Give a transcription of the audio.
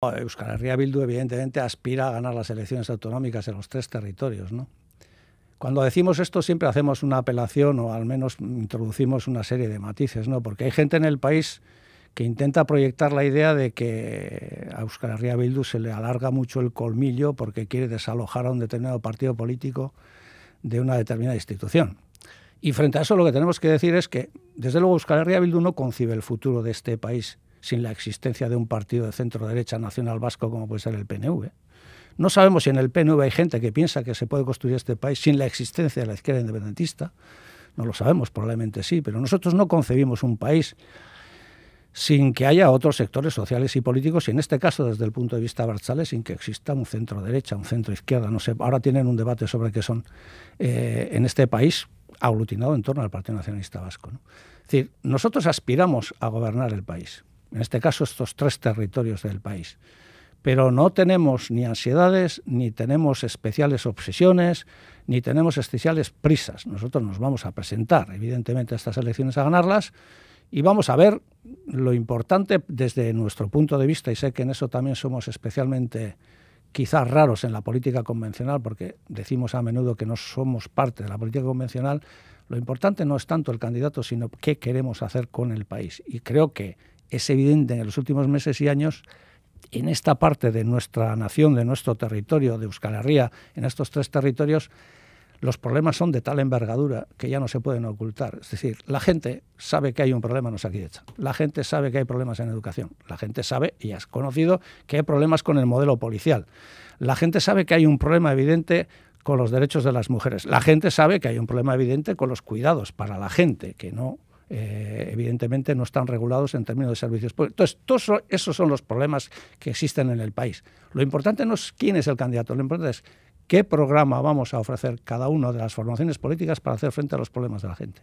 Euskal Herria Bildu, evidentemente, aspira a ganar las elecciones autonómicas en los tres territorios. Cuando decimos esto, siempre hacemos una apelación o al menos introducimos una serie de matices, ¿no? porque hay gente en el país que intenta proyectar la idea de que a Euskal Herria Bildu se le alarga mucho el colmillo porque quiere desalojar a un determinado partido político de una determinada institución. Y frente a eso lo que tenemos que decir es que, desde luego, Euskal Herria Bildu no concibe el futuro de este país sin la existencia de un partido de centro derecha nacional vasco como puede ser el PNV. No sabemos si en el PNV hay gente que piensa que se puede construir este país sin la existencia de la izquierda independentista. No lo sabemos, probablemente sí, pero nosotros no concebimos un país sin que haya otros sectores sociales y políticos, y en este caso, desde el punto de vista Barzales, sin que exista un centro derecha, un centro izquierda. No sé, ahora tienen un debate sobre qué son eh, en este país aglutinado en torno al Partido Nacionalista Vasco. Es decir, nosotros aspiramos a gobernar el país en este caso estos tres territorios del país. Pero no tenemos ni ansiedades, ni tenemos especiales obsesiones, ni tenemos especiales prisas. Nosotros nos vamos a presentar, evidentemente, a estas elecciones a ganarlas y vamos a ver lo importante desde nuestro punto de vista, y sé que en eso también somos especialmente quizás raros en la política convencional, porque decimos a menudo que no somos parte de la política convencional, lo importante no es tanto el candidato, sino qué queremos hacer con el país. Y creo que es evidente en los últimos meses y años en esta parte de nuestra nación, de nuestro territorio, de Euskal Herria, en estos tres territorios, los problemas son de tal envergadura que ya no se pueden ocultar. Es decir, la gente sabe que hay un problema en Osakidecha, la gente sabe que hay problemas en educación, la gente sabe, y has conocido, que hay problemas con el modelo policial, la gente sabe que hay un problema evidente con los derechos de las mujeres, la gente sabe que hay un problema evidente con los cuidados para la gente, que no eh, evidentemente no están regulados en términos de servicios públicos. Entonces, todos esos son los problemas que existen en el país. Lo importante no es quién es el candidato, lo importante es qué programa vamos a ofrecer cada una de las formaciones políticas para hacer frente a los problemas de la gente.